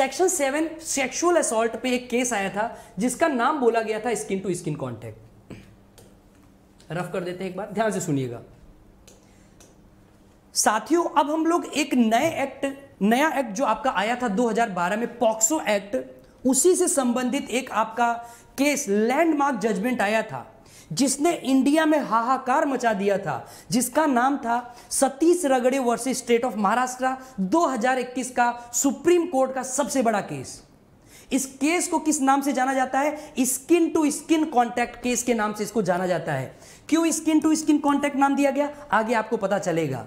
section seven sexual assault पे एक case आया था जिसका नाम बोला गया था स्किन टू स्किन कॉन्टैक्ट रफ कर देते हैं एक बार ध्यान से सुनिएगा साथियों अब हम लोग एक नए एक्ट नया एक्ट जो आपका आया था 2012 में पॉक्सो एक्ट उसी से संबंधित एक आपका केस लैंडमार्क जजमेंट आया था जिसने इंडिया में हाहाकार मचा दिया था जिसका नाम था सतीश रगड़े वर्सेस स्टेट ऑफ महाराष्ट्र 2021 का सुप्रीम कोर्ट का सबसे बड़ा केस इस केस को किस नाम से जाना जाता है skin to skin contact case के नाम से इसको जाना जाता है क्यों स्किन टू स्किन कॉन्टैक्ट नाम दिया गया आगे आपको पता चलेगा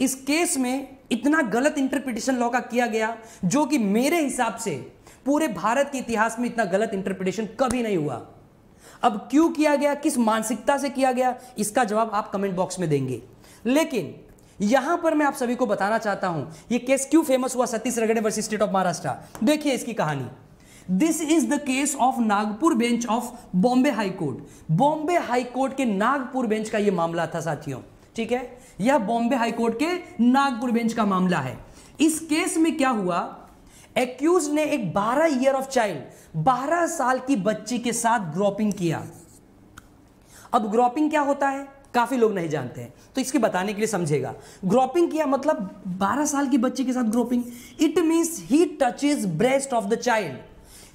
इस केस में इतना गलत इंटरप्रिटेशन लॉ का किया गया जो कि मेरे हिसाब से पूरे भारत के इतिहास में इतना गलत इंटरप्रिटेशन कभी नहीं हुआ अब क्यों किया गया किस मानसिकता से किया गया इसका जवाब आप कमेंट बॉक्स में देंगे लेकिन यहां पर मैं आप सभी को बताना चाहता हूं ये केस क्यों फेमस हुआ सतीश रगड़े वर्सेस स्टेट ऑफ महाराष्ट्र देखिए इसकी कहानी this is the case of Nagpur bench of Bombay high court Bombay high court के नागपुर बेंच का यह मामला था साथियों ठीक है यह बॉम्बे हाईकोर्ट के नागपुर बेंच का मामला है इस केस में क्या हुआ एक्यूज ने एक 12 ईयर ऑफ चाइल्ड 12 साल की बच्ची के साथ ग्रोपिंग किया अब ग्रॉपिंग क्या होता है काफी लोग नहीं जानते हैं तो इसके बताने के लिए समझेगा ग्रॉपिंग किया मतलब 12 साल की बच्ची के साथ groping it means he touches breast of the child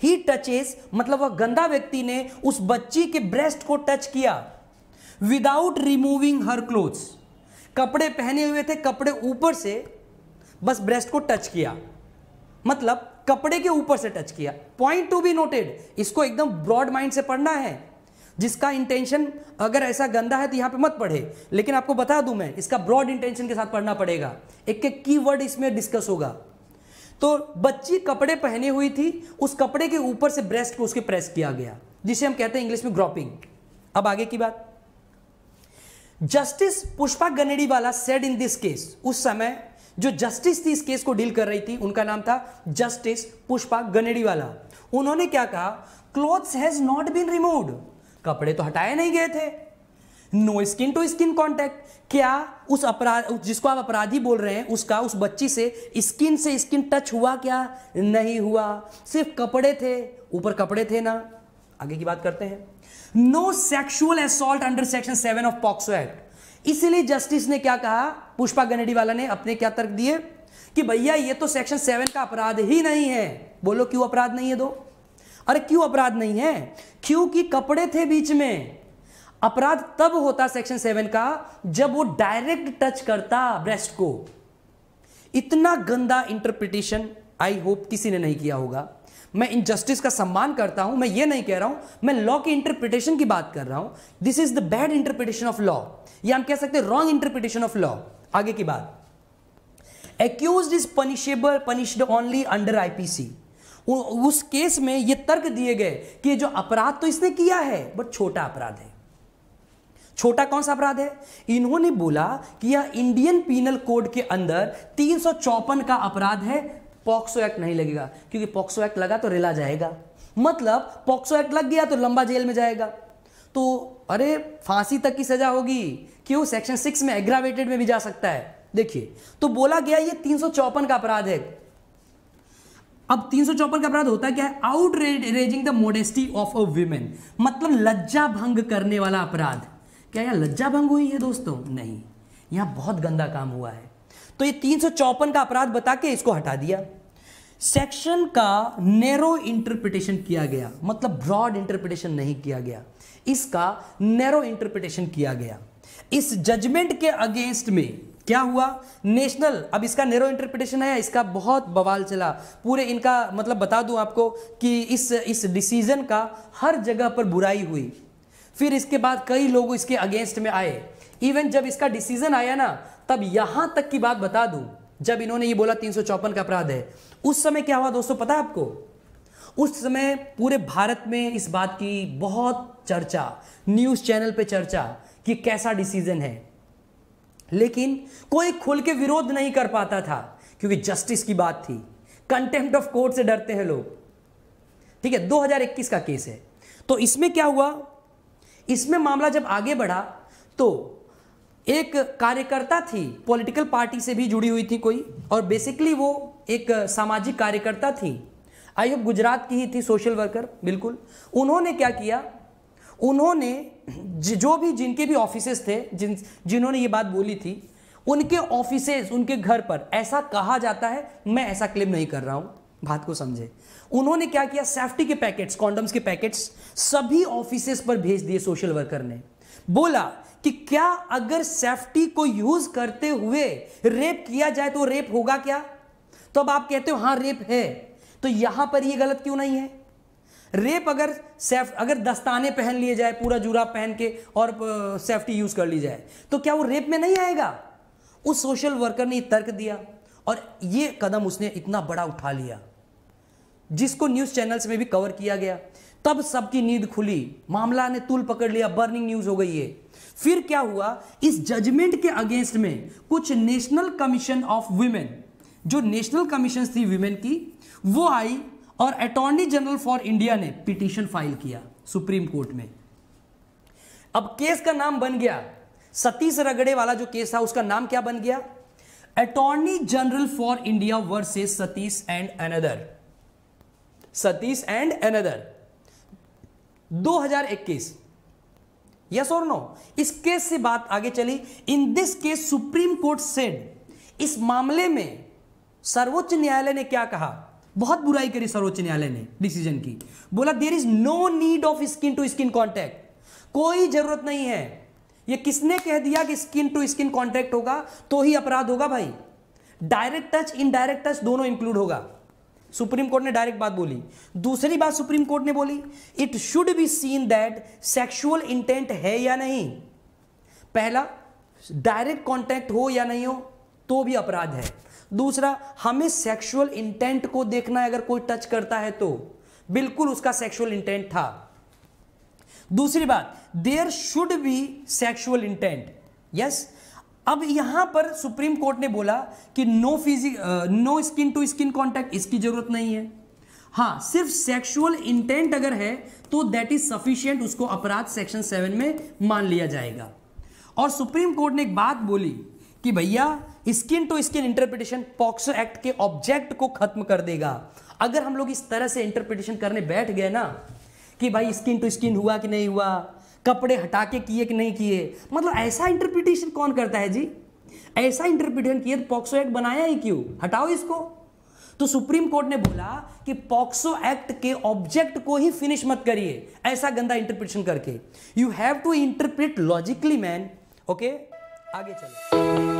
he touches मतलब वह गंदा व्यक्ति ने उस बच्ची के ब्रेस्ट को टच किया विदाउट रिमूविंग हर क्लोथ्स कपड़े पहने हुए थे कपड़े ऊपर से बस ब्रेस्ट को टच किया मतलब कपड़े के ऊपर से टच किया पॉइंट टू बी नोटेड इसको एकदम ब्रॉड माइंड से पढ़ना है जिसका इंटेंशन अगर ऐसा गंदा है तो यहां पे मत पढ़े लेकिन आपको बता दूं मैं इसका ब्रॉड इंटेंशन के साथ पढ़ना पड़ेगा एक एक की वर्ड इसमें डिस्कस होगा तो बच्ची कपड़े पहने हुई थी उस कपड़े के ऊपर से ब्रेस्ट को उसके प्रेस किया गया जिसे हम कहते हैं इंग्लिश में ग्रॉपिंग अब आगे की बात जस्टिस पुष्पा वाला सेड इन दिस केस उस समय जो जस्टिस थी इस केस को डील कर रही थी उनका नाम था जस्टिस पुष्पा गनेडी वाला उन्होंने क्या कहा clothes has not been removed कपड़े तो हटाए नहीं गए थे no skin to skin contact क्या उस अपराध जिसको आप अपराधी बोल रहे हैं उसका उस बच्ची से स्किन से स्किन टच हुआ क्या नहीं हुआ सिर्फ कपड़े थे ऊपर कपड़े थे ना आगे की बात करते हैं no sexual assault under section seven of POCSO act इसलिए जस्टिस ने क्या कहा पुष्पा वाला ने अपने क्या तर्क दिए कि भैया ये तो सेक्शन सेवन का अपराध ही नहीं है बोलो क्यों अपराध नहीं है दो अरे क्यों अपराध नहीं है क्योंकि कपड़े थे बीच में अपराध तब होता सेक्शन सेवन का जब वो डायरेक्ट टच करता ब्रेस्ट को इतना गंदा इंटरप्रिटेशन आई होप किसी ने नहीं किया होगा मैं इन जस्टिस का सम्मान करता हूं मैं ये नहीं कह रहा हूं मैं लॉ की इंटरप्रिटेशन की बात कर रहा हूं this is the bad interpretation of law या हम कह सकते हैं रॉन्ग इंटरप्रिटेशन ऑफ लॉ आगे की बात accuse is punishable punished only under IPC उस केस में ये तर्क दिए गए कि जो अपराध तो इसने किया है बट छोटा अपराध है छोटा कौन सा अपराध है इन्होंने बोला कि यह इंडियन पीनल कोड के अंदर तीन का अपराध है पॉक्सो एक्ट नहीं लगेगा क्योंकि पॉक्सो एक्ट लगा तो रेला जाएगा मतलब पॉक्सो एक्ट लग गया तो लंबा जेल में जाएगा तो अरे फांसी तक की सजा होगी क्यों सेक्शन सिक्स में एग्रावेटेड में भी जा सकता है देखिए तो बोला गया ये तीन का अपराध है अब तीन का अपराध होता क्या है outraging the modesty of a women मतलब लज्जा भंग करने वाला अपराध क्या यहां लज्जा भंग हुई है दोस्तों नहीं यहां बहुत गंदा काम हुआ है तो ये तीन का अपराध बता के इसको हटा दिया सेक्शन का नैरो इंटरप्रिटेशन किया गया मतलब ब्रॉड इंटरप्रिटेशन नहीं किया गया इसका नैरो इंटरप्रिटेशन किया गया इस जजमेंट के अगेंस्ट में क्या हुआ नेशनल अब इसका नेरो इंटरप्रिटेशन है इसका बहुत बवाल चला पूरे इनका मतलब बता दूं आपको कि इस इस डिसीजन का हर जगह पर बुराई हुई फिर इसके बाद कई लोग इसके अगेंस्ट में आए इवन जब इसका डिसीजन आया ना तब यहां तक की बात बता दूं जब इन्होंने ये बोला तीन का अपराध है उस समय क्या हुआ दोस्तों पता आपको उस समय पूरे भारत में इस बात की बहुत चर्चा न्यूज़ चैनल पे चर्चा कि कैसा डिसीजन है लेकिन कोई खुल के विरोध नहीं कर पाता था क्योंकि जस्टिस की बात थी कंटेम्प्ट ऑफ कोर्ट से डरते हैं लोग ठीक है 2021 का केस है तो इसमें क्या हुआ इसमें मामला जब आगे बढ़ा तो एक कार्यकर्ता थी पॉलिटिकल पार्टी से भी जुड़ी हुई थी कोई और बेसिकली वो एक सामाजिक कार्यकर्ता थी आई होप गुजरात की ही थी सोशल वर्कर बिल्कुल उन्होंने क्या किया उन्होंने जो भी जिनके भी ऑफिस थे जिन जिन्होंने ये बात बोली थी उनके ऑफिस उनके घर पर ऐसा कहा जाता है मैं ऐसा क्लेम नहीं कर रहा हूँ बात को समझे उन्होंने क्या किया सेफ्टी के पैकेट्स कॉन्डम्स के पैकेट्स सभी ऑफिस पर भेज दिए सोशल वर्कर ने बोला कि क्या अगर सेफ्टी को यूज करते हुए रेप किया जाए तो रेप होगा क्या तो अब आप कहते हो हां रेप है तो यहां पर यह गलत क्यों नहीं है रेप अगर सेफ अगर दस्ताने पहन लिए जाए पूरा जूरा पहन के और सेफ्टी यूज कर ली जाए तो क्या वो रेप में नहीं आएगा उस सोशल वर्कर ने तर्क दिया और ये कदम उसने इतना बड़ा उठा लिया जिसको न्यूज चैनल्स में भी कवर किया गया तब सबकी नींद खुली मामला ने तुल पकड़ लिया बर्निंग न्यूज हो गई है फिर क्या हुआ इस जजमेंट के अगेंस्ट में कुछ नेशनल कमीशन ऑफ वीमेन जो नेशनल कमीशन थी वीमेन की वो आई और अटॉर्नी जनरल फॉर इंडिया ने पिटिशन फाइल किया सुप्रीम कोर्ट में अब केस का नाम बन गया सतीश रगड़े वाला जो केस था उसका नाम क्या बन गया Attorney General for India versus Satish and another Satish and another 2021 yes और नो इस केस से बात आगे चली in this case Supreme Court said इस मामले में सर्वोच्च न्यायालय ने क्या कहा बहुत बुराई करी सर्वोच्च न्यायालय ने डिसीजन की बोला there is no need of skin to skin contact कोई जरूरत नहीं है ये किसने कह दिया कि स्किन टू स्किन कॉन्टैक्ट होगा तो ही अपराध होगा भाई डायरेक्ट टच इनडायरेक्ट टच दोनों इंक्लूड होगा सुप्रीम कोर्ट ने डायरेक्ट बात बोली दूसरी बात सुप्रीम कोर्ट ने बोली it should be seen that sexual intent है या नहीं पहला डायरेक्ट कॉन्टेक्ट हो या नहीं हो तो भी अपराध है दूसरा हमें सेक्सुअल इंटेंट को देखना है अगर कोई टच करता है तो बिल्कुल उसका सेक्सुअल इंटेंट था दूसरी बात there should be sexual intent yes अब यहां पर सुप्रीम कोर्ट ने बोला कि no physical no skin to skin contact इसकी जरूरत नहीं है हाँ सिर्फ सेक्सुअल इंटेंट अगर है तो दैट इज सफिशियंट उसको अपराध सेक्शन सेवन में मान लिया जाएगा और सुप्रीम कोर्ट ने एक बात बोली कि भैया skin to skin interpretation POCSO act के ऑब्जेक्ट को खत्म कर देगा अगर हम लोग इस तरह से इंटरप्रिटेशन करने बैठ गए ना कि भाई स्किन टू स्किन हुआ कि नहीं हुआ कपड़े हटा के किए कि नहीं किए मतलब ऐसा इंटरप्रिटेशन कौन करता है जी ऐसा इंटरप्रिटेशन किए तो पॉक्सो एक्ट बनाया ही क्यों हटाओ इसको तो सुप्रीम कोर्ट ने बोला कि पॉक्सो एक्ट के ऑब्जेक्ट को ही फिनिश मत करिए ऐसा गंदा इंटरप्रिटेशन करके you have to interpret logically man okay आगे चलो